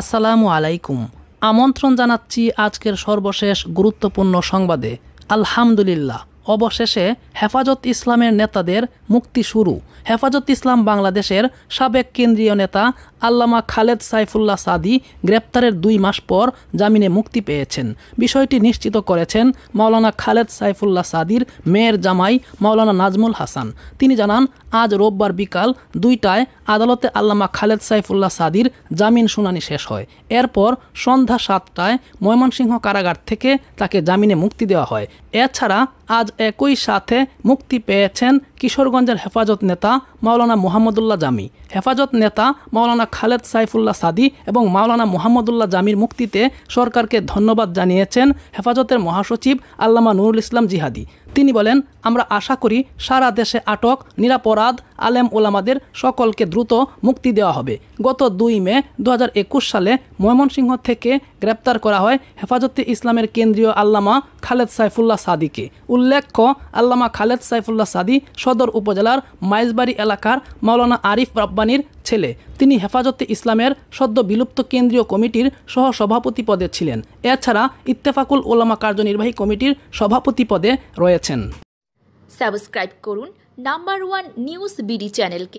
আসসালামু আলাইকুম আমন্ত্রণ জানাচ্ছি আজকের সর্বশেষ গুরুত্বপূর্ণ সংবাদে আলহামদুলিল্লাহ অবশেষে হেফাজত ইসলামের নেতাদের মুক্তি শুরু হেফাজত ইসলাম বাংলাদেশের সাবেক কেন্দ্রীয় নেতা আল্লামা খালেদ সাইফুল্লাহ সাদি গ্রেপ্তারের দুই মাস পর জামিনে মুক্তি পেয়েছেন বিষয়টি নিশ্চিত করেছেন মাওলানা খালেদ সাইফুল্লাহ সাদির মেয়ের জামাই মাওলানা নাজমুল হাসান তিনি জানান আজ রোববার বিকাল দুইটায় আদালতে আল্লামা খালেদ সাইফুল্লাহ সাদির জামিন শুনানি শেষ হয় এরপর সন্ধ্যা সাতটায় ময়মনসিংহ কারাগার থেকে তাকে জামিনে মুক্তি দেওয়া হয় এছাড়া আজ একই সাথে মুক্তি পেয়েছেন কিশোরগঞ্জের হেফাজত নেতা মাওলানা মোহাম্মদুল্লাহ জামি হেফাজত নেতা মাওলানা খালেদ সাইফুল্লাহ সাদি এবং মাওলানা মোহাম্মদুল্লাহ জামির মুক্তিতে সরকারকে ধন্যবাদ জানিয়েছেন হেফাজতের মহাসচিব আল্লামা নুরুল ইসলাম জিহাদি তিনি বলেন আমরা আশা করি সারা দেশে আটক নিরাপরাধ আলেম ওলামাদের সকলকে দ্রুত মুক্তি দেওয়া হবে গত দুই মে দু সালে ময়মনসিংহ থেকে গ্রেপ্তার করা হয় হেফাজতে ইসলামের কেন্দ্রীয় আল্লামা খালেদ সাইফুল্লাহ সাদিকে উল্লেখ্য আল্লামা খালেদ সাইফুল্লাহ সাদি সদর উপজেলার মাইজবাড়ি এলাকার মাওলানা আরিফ রব্বানির ছেলে তিনি হেফাজতে ইসলামের সদ্য বিলুপ্ত কেন্দ্রীয় কমিটির সহ সভাপতি পদে ছিলেন এছাড়া ইত্তেফাকুল ওলামা কার্যনির্বাহী কমিটির সভাপতি পদে রয়েছেন সাবস্ক্রাইব করুন নাম্বার ওয়ান নিউজ বিডি চ্যানেলকে